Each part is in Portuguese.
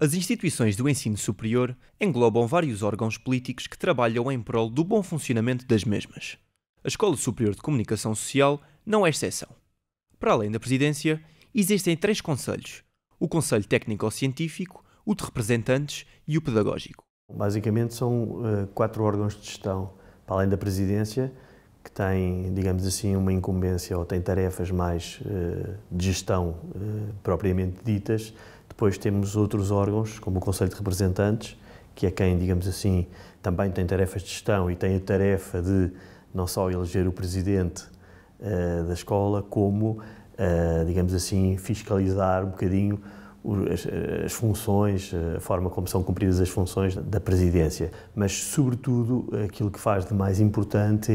As instituições do ensino superior englobam vários órgãos políticos que trabalham em prol do bom funcionamento das mesmas. A Escola Superior de Comunicação Social não é exceção. Para além da Presidência, existem três conselhos: o Conselho Técnico-Científico, o de Representantes e o Pedagógico. Basicamente, são uh, quatro órgãos de gestão, para além da Presidência, que tem, digamos assim, uma incumbência ou tem tarefas mais uh, de gestão uh, propriamente ditas depois temos outros órgãos, como o Conselho de Representantes, que é quem, digamos assim, também tem tarefas de gestão e tem a tarefa de não só eleger o presidente uh, da escola, como, uh, digamos assim, fiscalizar um bocadinho as, as, funções, eh, a forma como são cumpridas as funções da presidência. Mas, sobretudo, aquilo que faz de mais importante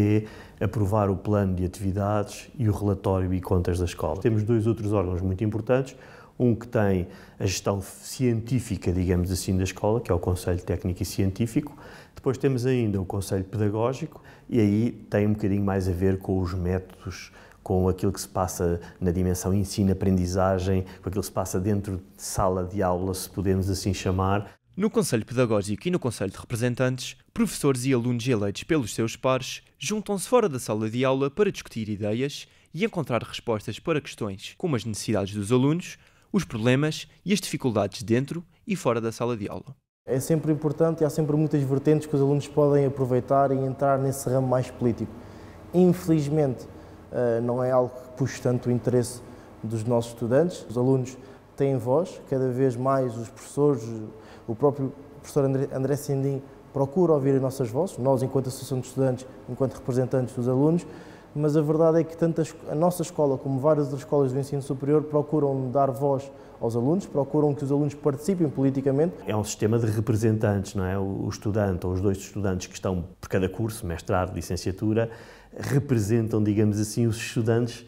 é aprovar o plano de atividades e o relatório e contas da escola. Temos dois outros órgãos muito importantes um que tem a gestão científica, digamos assim, da escola, que é o Conselho Técnico e Científico. Depois temos ainda o Conselho Pedagógico, e aí tem um bocadinho mais a ver com os métodos, com aquilo que se passa na dimensão ensino-aprendizagem, com aquilo que se passa dentro de sala de aula, se podemos assim chamar. No Conselho Pedagógico e no Conselho de Representantes, professores e alunos eleitos pelos seus pares juntam-se fora da sala de aula para discutir ideias e encontrar respostas para questões como as necessidades dos alunos, os problemas e as dificuldades dentro e fora da sala de aula. É sempre importante e há sempre muitas vertentes que os alunos podem aproveitar e entrar nesse ramo mais político. Infelizmente, eh, não é algo que puxe tanto o interesse dos nossos estudantes. Os alunos têm voz, cada vez mais os professores, o próprio professor André Sendim procura ouvir as nossas vozes, nós, enquanto Associação de Estudantes, enquanto representantes dos alunos, mas a verdade é que tanto a nossa escola como várias outras escolas do ensino superior procuram dar voz aos alunos, procuram que os alunos participem politicamente. É um sistema de representantes, não é? O estudante ou os dois estudantes que estão por cada curso, mestrado, licenciatura, representam, digamos assim, os estudantes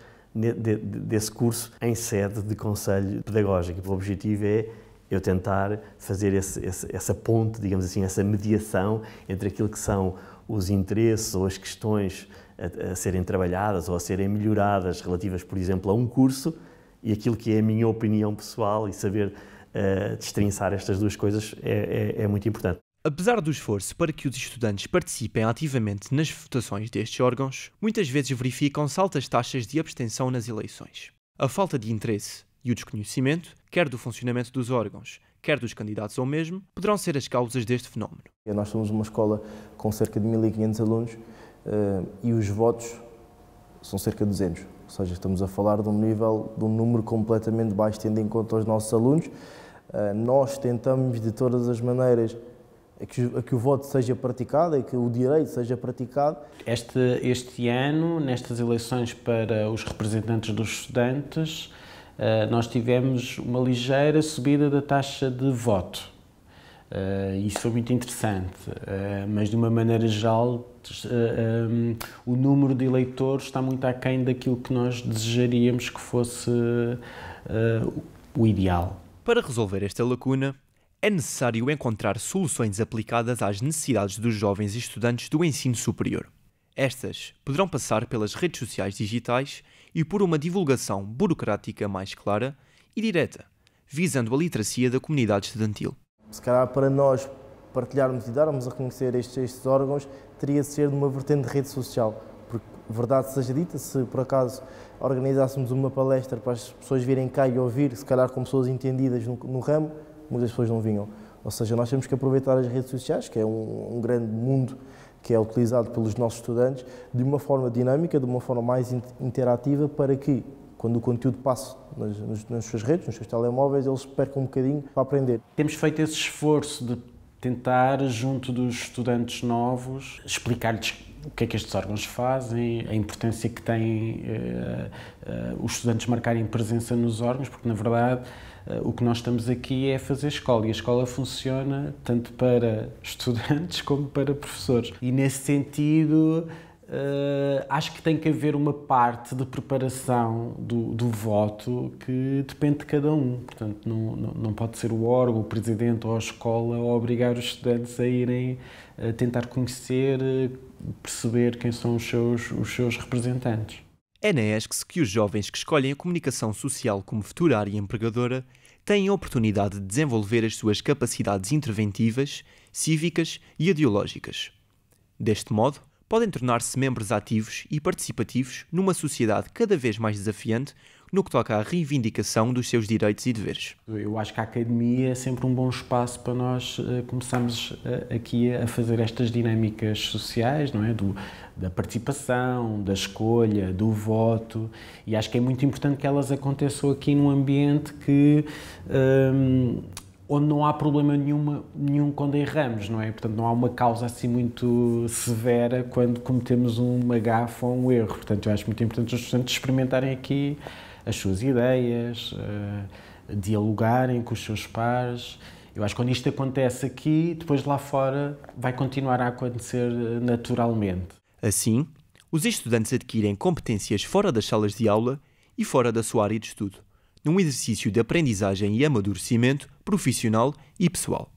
desse curso em sede de conselho pedagógico. O objetivo é eu tentar fazer esse, esse, essa ponte, digamos assim, essa mediação entre aquilo que são os interesses ou as questões a, a, serem trabalhadas ou a serem melhoradas relativas, por exemplo, a um curso e aquilo que é a minha opinião pessoal e saber uh, destrinçar estas duas coisas é, é, é muito importante. Apesar do esforço para que os estudantes participem ativamente nas votações destes órgãos, muitas vezes verificam-se altas taxas de abstenção nas eleições. A falta de interesse e o desconhecimento, quer do funcionamento dos órgãos, quer dos candidatos ao mesmo, poderão ser as causas deste fenómeno. Nós somos uma escola com cerca de 1.500 alunos eh, e os votos são cerca de 200. Ou seja, estamos a falar de um nível, de um número completamente baixo, tendo em conta os nossos alunos. Eh, nós tentamos, de todas as maneiras, a que, a que, o voto seja praticado, a que o direito seja praticado. Este, este ano, nestas eleições para os representantes dos estudantes, eh, nós tivemos uma ligeira subida da taxa de voto. Uh, isso foi muito interessante, uh, mas de uma maneira geral, uh, eh, um, ehm, o número de eleitores está muito aquém daquilo que nós desejaríamos que fosse o ideal. Para resolver esta lacuna, é necessário encontrar soluções aplicadas às necessidades dos jovens estudantes do ensino superior. Estas poderão passar pelas redes sociais digitais e por uma divulgação burocrática mais clara e direta, visando a literacia da comunidade estudantil. Se calhar para nós partilharmos e darmos a conhecer estes, estes órgãos, teria de ser numa vertente de rede social. Porque, verdade seja dita, se por acaso organizássemos uma palestra para as pessoas virem cá e ouvir, se calhar com pessoas entendidas no, no ramo, muitas pessoas não vinham. Ou seja, nós temos que aproveitar as redes sociais, que é um, um grande mundo que é utilizado pelos nossos estudantes, de uma forma dinâmica, de uma forma mais interativa, para que quando o conteúdo passa nas, nas, nas suas redes, nos seus telemóveis, eles percam um bocadinho para aprender. Temos feito esse esforço de tentar, junto dos estudantes novos, explicar-lhes o que é que estes órgãos fazem, a importância que têm uh, uh, os estudantes marcarem presença nos órgãos, porque na verdade uh, o que nós estamos aqui é fazer escola e a escola funciona tanto para estudantes como para professores. E nesse sentido Uh, acho que tem que haver uma parte de preparação do, do voto que depende de cada um. Portanto, não, não, não, pode ser o órgão, o presidente ou a escola a obrigar os estudantes a irem a eh, tentar conhecer, eh, perceber quem são os seus, os seus representantes. É na ESCS que os jovens que escolhem a comunicação social como futura área empregadora têm a oportunidade de desenvolver as suas capacidades interventivas, cívicas e ideológicas. Deste modo, podem tornar-se membros ativos e participativos numa sociedade cada vez mais desafiante no que toca à reivindicação dos seus direitos e deveres. Eu acho que a academia é sempre um bom espaço para nós eh, começarmos eh, aqui a fazer estas dinâmicas sociais, não é? Do, da participação, da escolha, do voto, e acho que é muito importante que elas aconteçam aqui num ambiente que hum, onde não há problema nenhuma, nenhum quando erramos, não é? Portanto, não há uma causa assim muito severa quando cometemos uma gafa ou um erro. Portanto, eu acho muito importante os estudantes experimentarem aqui as suas ideias, uh, dialogarem com os seus pares. Eu acho que quando isto acontece aqui, depois lá fora vai continuar a acontecer eh, naturalmente. Assim, os estudantes adquirem competências fora das salas de aula e fora da sua área de estudo, num exercício de aprendizagem e amadurecimento profissional e pessoal.